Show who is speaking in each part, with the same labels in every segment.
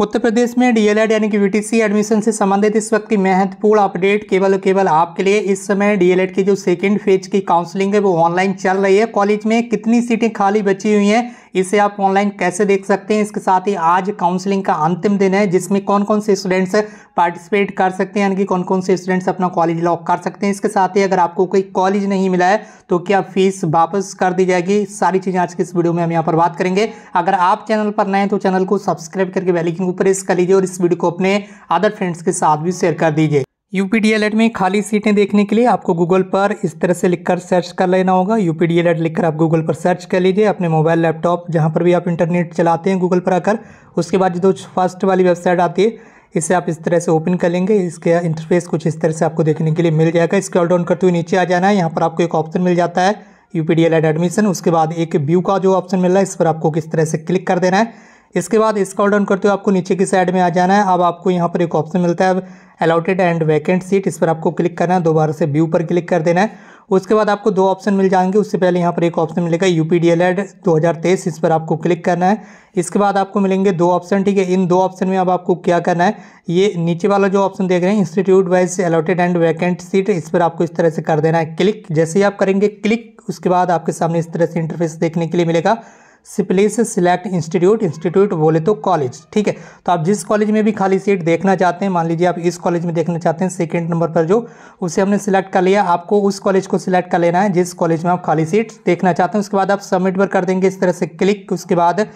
Speaker 1: उत्तर प्रदेश में डीएलएड यानी कि वीटीसी एडमिशन से संबंधित इस वक्त की महत्वपूर्ण अपडेट केवल और केवल आपके लिए इस समय डीएलएड की जो सेकेंड फेज की काउंसलिंग है वो ऑनलाइन चल रही है कॉलेज में कितनी सीटें खाली बची हुई हैं इसे आप ऑनलाइन कैसे देख सकते हैं इसके साथ ही आज काउंसलिंग का अंतिम दिन है जिसमें कौन कौन से स्टूडेंट्स पार्टिसिपेट कर सकते हैं यानी कि कौन कौन से स्टूडेंट्स अपना कॉलेज लॉक कर सकते हैं इसके साथ ही अगर आपको कोई कॉलेज नहीं मिला है तो क्या फीस वापस कर दी जाएगी सारी चीज़ें आज के इस वीडियो में हम यहाँ पर बात करेंगे अगर आप चैनल पर नए तो चैनल को सब्सक्राइब करके बेलाइकिन को प्रेस कर लीजिए और इस वीडियो को अपने अदर फ्रेंड्स के साथ भी शेयर कर दीजिए यू पी में खाली सीटें देखने के लिए आपको गूगल पर इस तरह से लिखकर सर्च कर लेना होगा यू पी लिखकर आप गूगल पर सर्च कर लीजिए अपने मोबाइल लैपटॉप जहाँ पर भी आप इंटरनेट चलाते हैं गूगल पर आकर उसके बाद जो फर्स्ट वाली वेबसाइट आती है इसे आप इस तरह से ओपन कर लेंगे इसके इंटरफेस कुछ इस तरह से आपको देखने के लिए मिल जाएगा स्क्रॉल डाउन करते हुए नीचे आ जाना है यहाँ पर आपको एक ऑप्शन मिल जाता है यू पी एडमिशन उसके बाद एक व्यू का जो ऑप्शन मिल रहा है इस पर आपको किस तरह से क्लिक कर देना है इसके बाद स्क्रॉल डाउन करते हुए आपको नीचे की साइड में आ जाना है अब आपको यहाँ पर एक ऑप्शन मिलता है अलॉटेड एंड वैकेंट सीट इस पर आपको क्लिक करना है दोबारा से व्यू पर क्लिक कर देना है उसके बाद आपको दो ऑप्शन मिल जाएंगे उससे पहले यहाँ पर एक ऑप्शन मिलेगा U P D El Ed दो हज़ार तेईस इस पर आपको क्लिक करना है इसके बाद आपको मिलेंगे दो ऑप्शन ठीक है इन दो ऑप्शन में अब आपको क्या करना है ये नीचे वाला जो ऑप्शन देख रहे हैं institute wise allotted and vacant seat इस पर आपको इस तरह से कर देना है क्लिक जैसे ही आप करेंगे क्लिक उसके बाद आपके सामने इस तरह से इंटरफेस देखने के लिए मिलेगा सिप्लेस सिलेक्ट इंस्टीट्यूट इंस्टीट्यूट बोले तो कॉलेज ठीक है तो आप जिस कॉलेज में भी खाली सीट देखना चाहते हैं मान लीजिए आप इस कॉलेज में देखना चाहते हैं सेकेंड नंबर पर जो उसे हमने सिलेक्ट कर लिया आपको उस कॉलेज को सिलेक्ट कर लेना है जिस कॉलेज में आप खाली सीट देखना चाहते हैं उसके बाद आप सबमिट पर कर देंगे इस तरह से क्लिक उसके बाद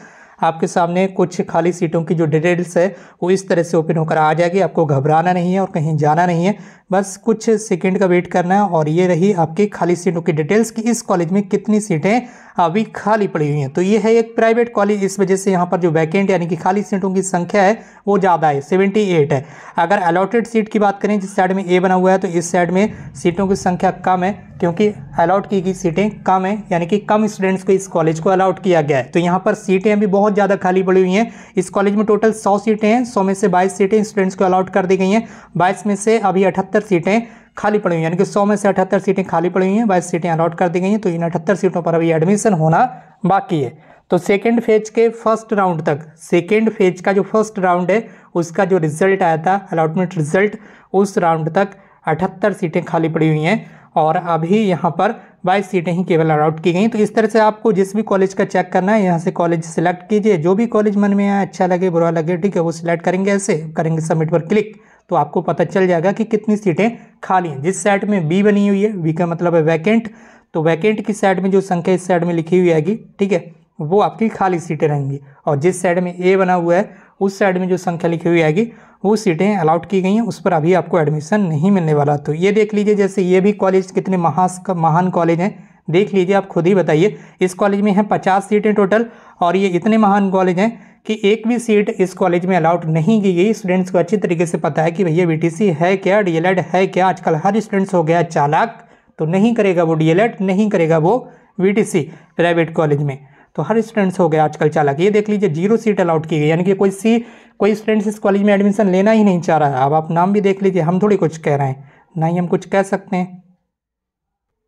Speaker 1: आपके सामने कुछ खाली सीटों की जो डिटेल्स है वो इस तरह से ओपन होकर आ जाएगी आपको घबराना नहीं है और कहीं जाना नहीं है बस कुछ सेकेंड का वेट करना है और ये रही आपकी खाली सीटों की डिटेल्स कि इस कॉलेज में कितनी सीटें अभी खाली पड़ी हुई हैं तो ये है एक प्राइवेट कॉलेज इस वजह से यहाँ पर जो वैकेंट यानी कि खाली सीटों की संख्या है वो ज़्यादा है सेवेंटी एट है अगर अलॉटेड सीट की बात करें जिस साइड में ए बना हुआ है तो इस साइड में सीटों की संख्या कम है क्योंकि अलाउट की गई सीटें कम है यानी कि कम स्टूडेंट्स को इस कॉलेज को अलाउट किया गया है तो यहाँ पर सीटें अभी बहुत ज़्यादा खाली पड़ी हुई हैं इस कॉलेज में टोटल सौ सीटें हैं सौ में से बाईस सीटें स्टूडेंट्स को अलाउट कर दी गई हैं बाईस में से अभी अठहत्तर अठहत्तर सीटें खाली पड़ी हुई यानी कि सौ में से अठहत्तर सीटें खाली पड़ी हुई हैं बाईस सीटें अलॉट कर दी गई हैं तो इन अठहत्तर सीटों पर अभी एडमिशन होना बाकी है तो सेकेंड फेज के फर्स्ट राउंड तक सेकेंड फेज का जो फर्स्ट राउंड है उसका जो रिजल्ट आया था अलॉटमेंट रिजल्ट उस राउंड तक अठहत्तर सीटें खाली पड़ी हुई हैं और अभी यहाँ पर बाईस सीटें ही केवल अलाउट की गई तो इस तरह से आपको जिस भी कॉलेज का चेक करना है यहाँ से कॉलेज सेलेक्ट कीजिए जो भी कॉलेज मन में आया अच्छा लगे बुरा लगे ठीक है वो सिलेक्ट करेंगे ऐसे करेंगे सबमिट पर क्लिक तो आपको पता चल जाएगा कि कितनी सीटें खाली हैं जिस सेट में बी बनी हुई है बी का मतलब है वैकेंट तो वैकेंट की साइड में जो संख्या इस साइड में लिखी हुई आएगी ठीक है वो आपकी खाली सीटें रहेंगी और जिस साइड में ए बना हुआ है उस साइड में जो संख्या लिखी हुई आएगी वो सीटें अलाउट की गई हैं उस पर अभी आपको एडमिशन नहीं मिलने वाला तो ये देख लीजिए जैसे ये भी कॉलेज कितने महास महान कॉलेज हैं देख लीजिए आप खुद ही बताइए इस कॉलेज में हैं पचास सीटें टोटल और ये इतने महान कॉलेज हैं कि एक भी सीट इस कॉलेज में अलाउड नहीं की गई स्टूडेंट्स को अच्छी तरीके से पता है कि भैया सी है क्या एड e है क्या आजकल हर स्टूडेंट्स हो गया चालाक तो नहीं करेगा वो एड e नहीं करेगा वो सी प्राइवेट कॉलेज में तो हर स्टूडेंट्स हो गया आजकल चालाक ये देख लीजिए जीरो सीट अलाउट की गई यानी कि कोई सी कोई स्टूडेंट्स इस कॉलेज में एडमिशन लेना ही नहीं चाह रहा है अब आप नाम भी देख लीजिए हम थोड़ी कुछ कह रहे हैं ना ही हम कुछ कह सकते हैं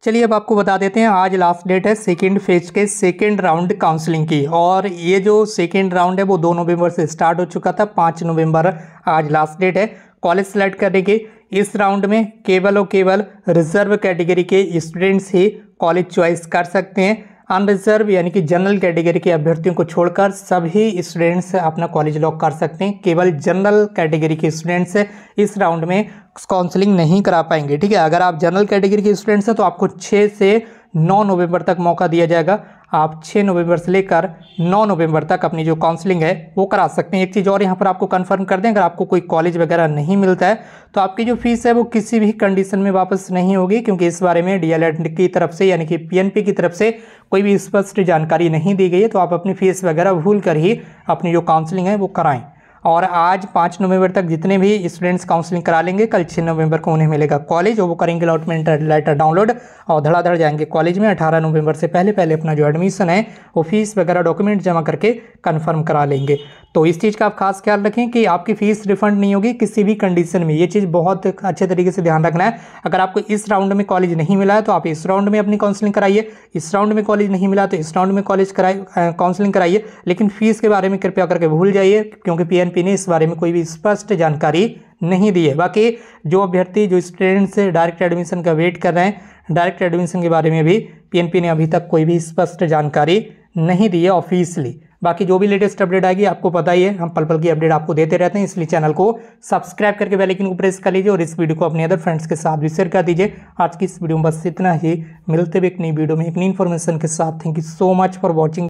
Speaker 1: चलिए अब आपको बता देते हैं आज लास्ट डेट है सेकेंड फेज के सेकेंड राउंड काउंसलिंग की और ये जो सेकेंड राउंड है वो दो नवंबर से स्टार्ट हो चुका था पाँच नवंबर आज लास्ट डेट है कॉलेज सेलेक्ट करने के इस राउंड में केवल और केवल रिजर्व कैटेगरी के स्टूडेंट्स ही कॉलेज चॉइस कर सकते हैं अनरिजर्व यानी कि जनरल कैटेगरी के अभ्यर्थियों को छोड़कर सभी स्टूडेंट्स अपना कॉलेज लॉक कर सकते हैं केवल जनरल कैटेगरी के स्टूडेंट्स इस राउंड में काउंसलिंग नहीं करा पाएंगे ठीक है अगर आप जनरल कैटेगरी के स्टूडेंट्स हैं तो आपको छः से 9 नवंबर तक मौका दिया जाएगा आप 6 नवंबर से लेकर 9 नवंबर तक अपनी जो काउंसलिंग है वो करा सकते हैं एक चीज़ और यहाँ पर आपको कंफर्म कर दें अगर आपको कोई कॉलेज वगैरह नहीं मिलता है तो आपकी जो फीस है वो किसी भी कंडीशन में वापस नहीं होगी क्योंकि इस बारे में डी की तरफ से यानी कि पी की तरफ से कोई भी स्पष्ट जानकारी नहीं दी गई है तो आप अपनी फीस वगैरह भूल कर ही अपनी जो काउंसलिंग है वो कराएँ और आज पाँच नवंबर तक जितने भी स्टूडेंट्स काउंसलिंग करा लेंगे कल छः नवंबर को उन्हें मिलेगा कॉलेज वो करेंगे अलॉटमेंट लेटर डाउनलोड और धड़ाधड़ जाएंगे कॉलेज में अठारह नवंबर से पहले पहले अपना जो एडमिशन है वो फीस वगैरह डॉक्यूमेंट जमा करके कन्फर्म करा लेंगे तो इस चीज़ का आप खास ख्याल रखें कि आपकी फ़ीस रिफंड नहीं होगी किसी भी कंडीशन में ये चीज़ बहुत अच्छे तरीके से ध्यान रखना है अगर आपको इस राउंड में कॉलेज नहीं मिला है तो आप इस राउंड में अपनी काउंसलिंग कराइए इस राउंड में कॉलेज नहीं मिला तो इस राउंड में कॉलेज कराइए काउंसलिंग कराइए लेकिन फ़ीस के बारे में कृपया करके भूल जाइए क्योंकि पी एमपी ने इस बारे में कोई भी स्पष्ट जानकारी नहीं दी है बाकी जो अभ्यर्थी जो स्टूडेंट्स डायरेक्ट एडमिशन का वेट कर रहे हैं डायरेक्ट एडमिशन के बारे में भी पीएनपी ने अभी तक कोई भी स्पष्ट जानकारी नहीं दी है ऑफिशियली बाकी जो भी लेटेस्ट अपडेट आएगी आपको पता ही है हम पल पल की अपडेट आपको देते रहते हैं इसलिए चैनल को सब्सक्राइब करके बेल आइकन को प्रेस कर लीजिए और इस वीडियो को अपने अदर फ्रेंड्स के साथ भी शेयर कर दीजिए आज की इस वीडियो में बस इतना ही मिलते हुए एक नई वीडियो में एक नई इन्फॉर्मेशन के साथ thank you so much for watching